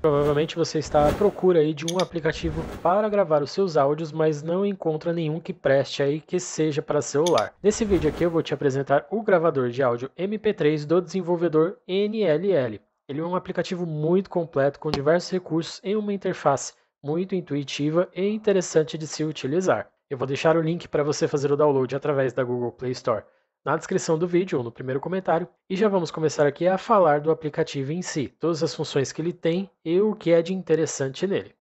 Provavelmente você está à procura aí de um aplicativo para gravar os seus áudios, mas não encontra nenhum que preste aí que seja para celular. Nesse vídeo aqui eu vou te apresentar o gravador de áudio MP3 do desenvolvedor NLL. Ele é um aplicativo muito completo com diversos recursos em uma interface muito intuitiva e interessante de se utilizar. Eu vou deixar o link para você fazer o download através da Google Play Store na descrição do vídeo ou no primeiro comentário. E já hum. vamos começar aqui a falar do aplicativo em si, todas as funções que ele tem e o que é de interessante nele.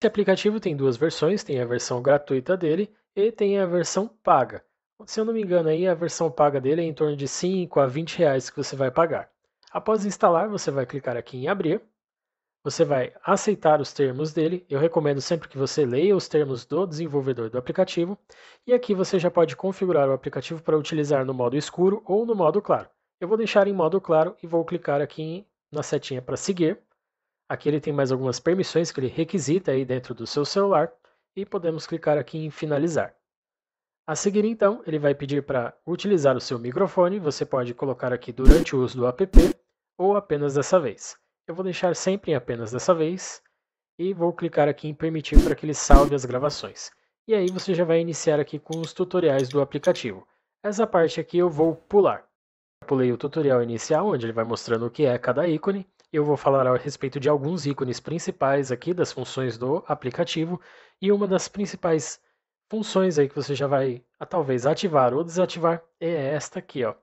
Esse aplicativo tem duas versões, tem a versão gratuita dele e tem a versão paga. Se eu não me engano, aí a versão paga dele é em torno de 5 a 20 reais que você vai pagar. Após instalar, você vai clicar aqui em abrir você vai aceitar os termos dele. Eu recomendo sempre que você leia os termos do desenvolvedor do aplicativo. E aqui você já pode configurar o aplicativo para utilizar no modo escuro ou no modo claro. Eu vou deixar em modo claro e vou clicar aqui na setinha para seguir. Aqui ele tem mais algumas permissões que ele requisita aí dentro do seu celular e podemos clicar aqui em finalizar. A seguir, então, ele vai pedir para utilizar o seu microfone. Você pode colocar aqui durante o uso do app ou apenas dessa vez. Eu vou deixar sempre em apenas dessa vez e vou clicar aqui em permitir para que ele salve as gravações. E aí você já vai iniciar aqui com os tutoriais do aplicativo. Essa parte aqui eu vou pular. Pulei o tutorial inicial, onde ele vai mostrando o que é cada ícone. Eu vou falar a respeito de alguns ícones principais aqui das funções do aplicativo e uma das principais funções aí que você já vai ah, talvez ativar ou desativar é esta aqui, ó,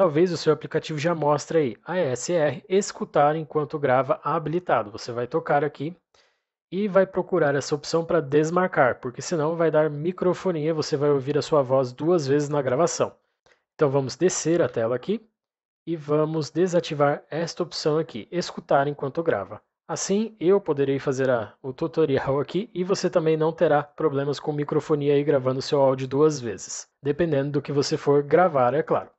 talvez o seu aplicativo já mostre aí ASR escutar enquanto grava habilitado. Você vai tocar aqui e vai procurar essa opção para desmarcar, porque senão vai dar microfonia, você vai ouvir a sua voz duas vezes na gravação. Então vamos descer a tela aqui e vamos desativar esta opção aqui, escutar enquanto grava. Assim eu poderei fazer a, o tutorial aqui e você também não terá problemas com microfonia aí gravando seu áudio duas vezes, dependendo do que você for gravar, é claro.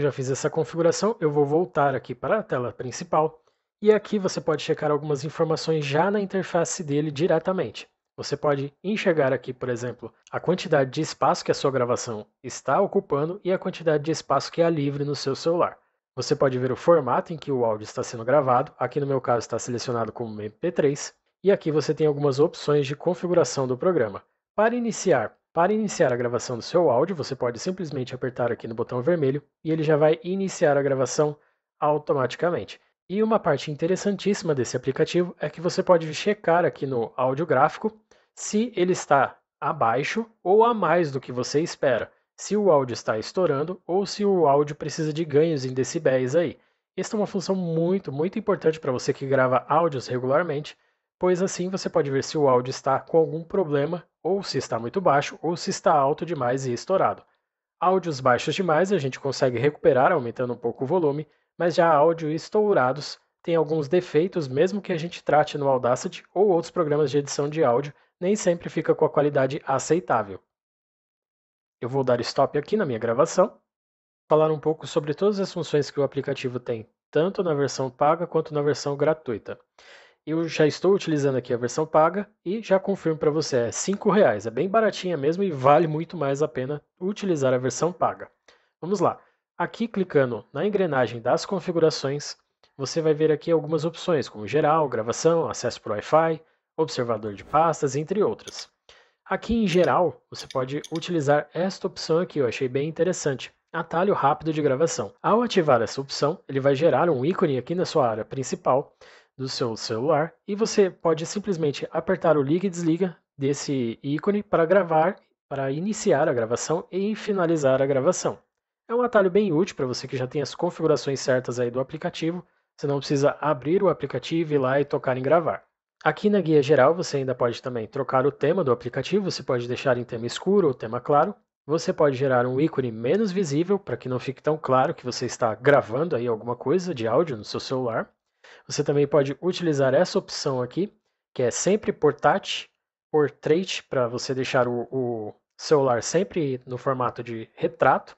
Já fiz essa configuração, eu vou voltar aqui para a tela principal e aqui você pode checar algumas informações já na interface dele diretamente. Você pode enxergar aqui, por exemplo, a quantidade de espaço que a sua gravação está ocupando e a quantidade de espaço que há é livre no seu celular. Você pode ver o formato em que o áudio está sendo gravado, aqui no meu caso está selecionado como MP3, e aqui você tem algumas opções de configuração do programa. Para iniciar, para iniciar a gravação do seu áudio, você pode simplesmente apertar aqui no botão vermelho e ele já vai iniciar a gravação automaticamente. E uma parte interessantíssima desse aplicativo é que você pode checar aqui no áudio gráfico se ele está abaixo ou a mais do que você espera, se o áudio está estourando ou se o áudio precisa de ganhos em decibéis aí. Esta é uma função muito, muito importante para você que grava áudios regularmente pois assim você pode ver se o áudio está com algum problema, ou se está muito baixo, ou se está alto demais e estourado. Áudios baixos demais a gente consegue recuperar aumentando um pouco o volume, mas já áudio estourados tem alguns defeitos mesmo que a gente trate no Audacity ou outros programas de edição de áudio, nem sempre fica com a qualidade aceitável. Eu vou dar stop aqui na minha gravação, falar um pouco sobre todas as funções que o aplicativo tem, tanto na versão paga quanto na versão gratuita. Eu já estou utilizando aqui a versão paga e já confirmo para você, é R$ 5,00, é bem baratinha mesmo e vale muito mais a pena utilizar a versão paga. Vamos lá. Aqui clicando na engrenagem das configurações, você vai ver aqui algumas opções, como geral, gravação, acesso para Wi-Fi, observador de pastas, entre outras. Aqui em geral, você pode utilizar esta opção aqui, eu achei bem interessante, atalho rápido de gravação. Ao ativar essa opção, ele vai gerar um ícone aqui na sua área principal, do seu celular e você pode simplesmente apertar o liga e desliga desse ícone para gravar, para iniciar a gravação e finalizar a gravação. É um atalho bem útil para você que já tem as configurações certas aí do aplicativo, você não precisa abrir o aplicativo e ir lá e tocar em gravar. Aqui na guia geral você ainda pode também trocar o tema do aplicativo, você pode deixar em tema escuro ou tema claro. Você pode gerar um ícone menos visível para que não fique tão claro que você está gravando aí alguma coisa de áudio no seu celular. Você também pode utilizar essa opção aqui, que é sempre portátil, portrait, para você deixar o, o celular sempre no formato de retrato.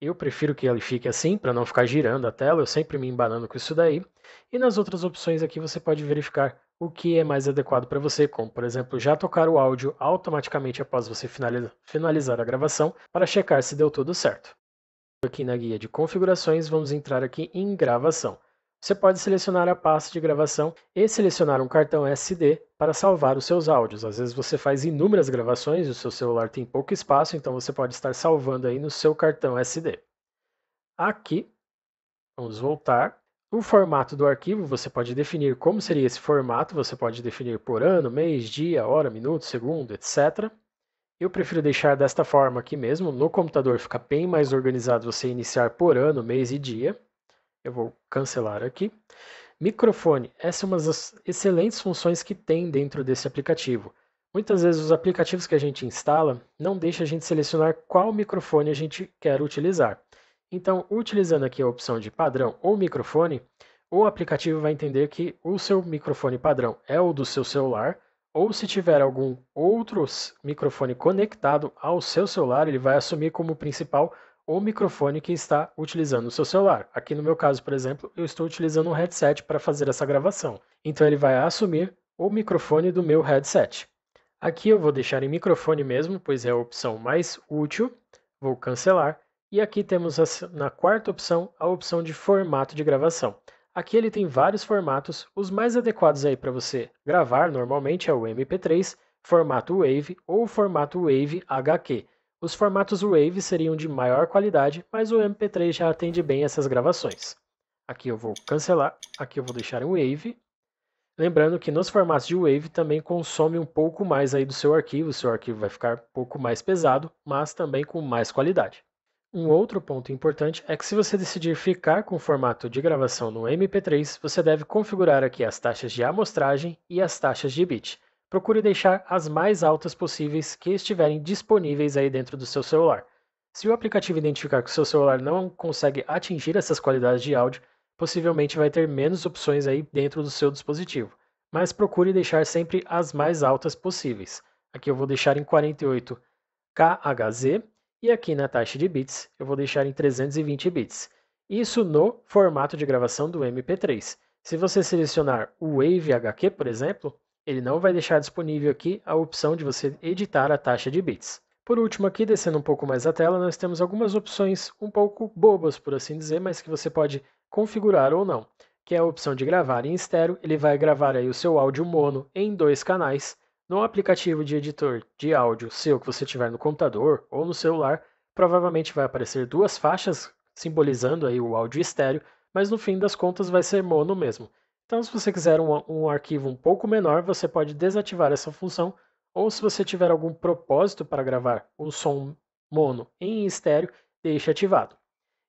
Eu prefiro que ele fique assim, para não ficar girando a tela, eu sempre me embanando com isso daí. E nas outras opções aqui você pode verificar o que é mais adequado para você, como por exemplo já tocar o áudio automaticamente após você finalizar a gravação para checar se deu tudo certo. Aqui na guia de configurações vamos entrar aqui em gravação. Você pode selecionar a pasta de gravação e selecionar um cartão SD para salvar os seus áudios. Às vezes você faz inúmeras gravações e o seu celular tem pouco espaço, então você pode estar salvando aí no seu cartão SD. Aqui, vamos voltar. O formato do arquivo, você pode definir como seria esse formato, você pode definir por ano, mês, dia, hora, minuto, segundo, etc. Eu prefiro deixar desta forma aqui mesmo. No computador fica bem mais organizado você iniciar por ano, mês e dia. Eu vou cancelar aqui. Microfone. Essa é uma das excelentes funções que tem dentro desse aplicativo. Muitas vezes os aplicativos que a gente instala não deixa a gente selecionar qual microfone a gente quer utilizar. Então, utilizando aqui a opção de padrão ou microfone, o aplicativo vai entender que o seu microfone padrão é o do seu celular, ou se tiver algum outro microfone conectado ao seu celular, ele vai assumir como principal o microfone que está utilizando o seu celular. Aqui no meu caso, por exemplo, eu estou utilizando um headset para fazer essa gravação. Então ele vai assumir o microfone do meu headset. Aqui eu vou deixar em microfone mesmo, pois é a opção mais útil. Vou cancelar. E aqui temos a, na quarta opção a opção de formato de gravação. Aqui ele tem vários formatos, os mais adequados aí para você gravar normalmente é o MP3, formato WAV ou formato WAV HQ. Os formatos Wave seriam de maior qualidade, mas o MP3 já atende bem essas gravações. Aqui eu vou cancelar, aqui eu vou deixar em Wave. Lembrando que nos formatos de Wave também consome um pouco mais aí do seu arquivo, o seu arquivo vai ficar um pouco mais pesado, mas também com mais qualidade. Um outro ponto importante é que se você decidir ficar com o formato de gravação no MP3, você deve configurar aqui as taxas de amostragem e as taxas de bit procure deixar as mais altas possíveis que estiverem disponíveis aí dentro do seu celular. Se o aplicativo identificar que o seu celular não consegue atingir essas qualidades de áudio, possivelmente vai ter menos opções aí dentro do seu dispositivo, mas procure deixar sempre as mais altas possíveis. Aqui eu vou deixar em 48 KHZ e aqui na taxa de bits eu vou deixar em 320 bits. Isso no formato de gravação do MP3. Se você selecionar o Wave HQ, por exemplo, ele não vai deixar disponível aqui a opção de você editar a taxa de bits. Por último, aqui descendo um pouco mais a tela, nós temos algumas opções um pouco bobas, por assim dizer, mas que você pode configurar ou não, que é a opção de gravar em estéreo. Ele vai gravar aí o seu áudio mono em dois canais. No aplicativo de editor de áudio seu que você tiver no computador ou no celular, provavelmente vai aparecer duas faixas simbolizando aí o áudio estéreo, mas no fim das contas vai ser mono mesmo. Então, se você quiser um, um arquivo um pouco menor, você pode desativar essa função, ou se você tiver algum propósito para gravar um som mono em estéreo, deixe ativado.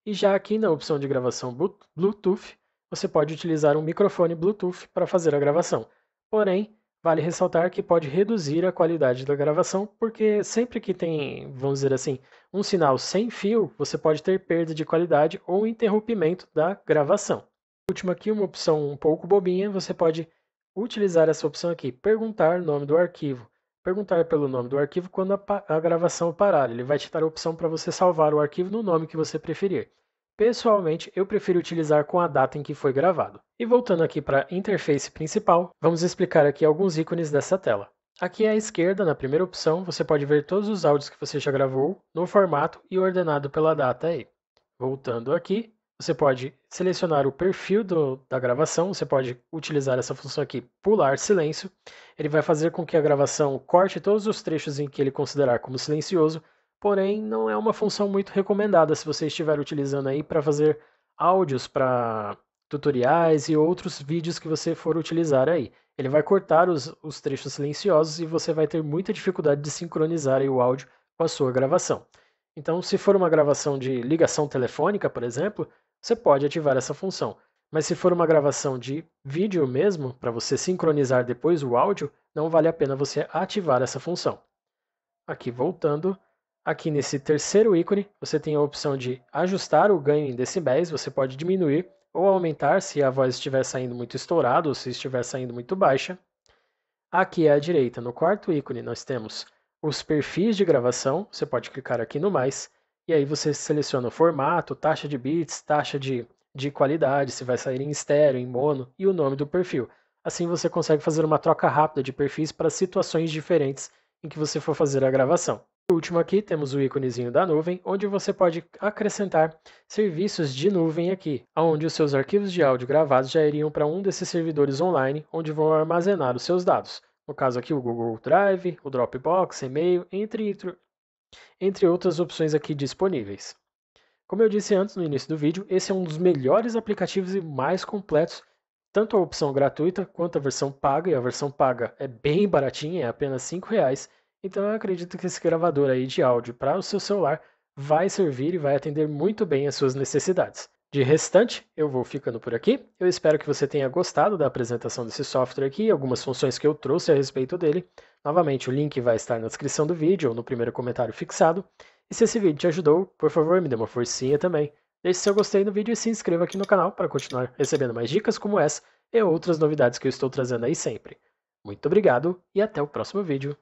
E já aqui na opção de gravação Bluetooth, você pode utilizar um microfone Bluetooth para fazer a gravação. Porém, vale ressaltar que pode reduzir a qualidade da gravação, porque sempre que tem, vamos dizer assim, um sinal sem fio, você pode ter perda de qualidade ou interrompimento da gravação última aqui, uma opção um pouco bobinha, você pode utilizar essa opção aqui, perguntar o nome do arquivo. Perguntar pelo nome do arquivo quando a, a gravação parar. Ele vai te dar a opção para você salvar o arquivo no nome que você preferir. Pessoalmente, eu prefiro utilizar com a data em que foi gravado. E voltando aqui para a interface principal, vamos explicar aqui alguns ícones dessa tela. Aqui à esquerda, na primeira opção, você pode ver todos os áudios que você já gravou, no formato e ordenado pela data aí. Voltando aqui, você pode selecionar o perfil do, da gravação, você pode utilizar essa função aqui, pular silêncio. Ele vai fazer com que a gravação corte todos os trechos em que ele considerar como silencioso, porém não é uma função muito recomendada se você estiver utilizando aí para fazer áudios para tutoriais e outros vídeos que você for utilizar aí. Ele vai cortar os, os trechos silenciosos e você vai ter muita dificuldade de sincronizar o áudio com a sua gravação. Então, se for uma gravação de ligação telefônica, por exemplo, você pode ativar essa função. Mas se for uma gravação de vídeo mesmo, para você sincronizar depois o áudio, não vale a pena você ativar essa função. Aqui voltando, aqui nesse terceiro ícone, você tem a opção de ajustar o ganho em decibéis, você pode diminuir ou aumentar se a voz estiver saindo muito estourada ou se estiver saindo muito baixa. Aqui à direita, no quarto ícone, nós temos os perfis de gravação, você pode clicar aqui no mais, e aí você seleciona o formato, taxa de bits, taxa de, de qualidade, se vai sair em estéreo, em mono e o nome do perfil. Assim você consegue fazer uma troca rápida de perfis para situações diferentes em que você for fazer a gravação. Por último aqui temos o íconezinho da nuvem, onde você pode acrescentar serviços de nuvem aqui, onde os seus arquivos de áudio gravados já iriam para um desses servidores online, onde vão armazenar os seus dados. No caso aqui o Google Drive, o Dropbox, e-mail, entre, entre outras opções aqui disponíveis. Como eu disse antes no início do vídeo, esse é um dos melhores aplicativos e mais completos, tanto a opção gratuita quanto a versão paga, e a versão paga é bem baratinha, é apenas R$ reais. Então eu acredito que esse gravador aí de áudio para o seu celular vai servir e vai atender muito bem às suas necessidades. De restante, eu vou ficando por aqui. Eu espero que você tenha gostado da apresentação desse software aqui, algumas funções que eu trouxe a respeito dele. Novamente, o link vai estar na descrição do vídeo ou no primeiro comentário fixado. E se esse vídeo te ajudou, por favor, me dê uma forcinha também. Deixe seu gostei no vídeo e se inscreva aqui no canal para continuar recebendo mais dicas como essa e outras novidades que eu estou trazendo aí sempre. Muito obrigado e até o próximo vídeo.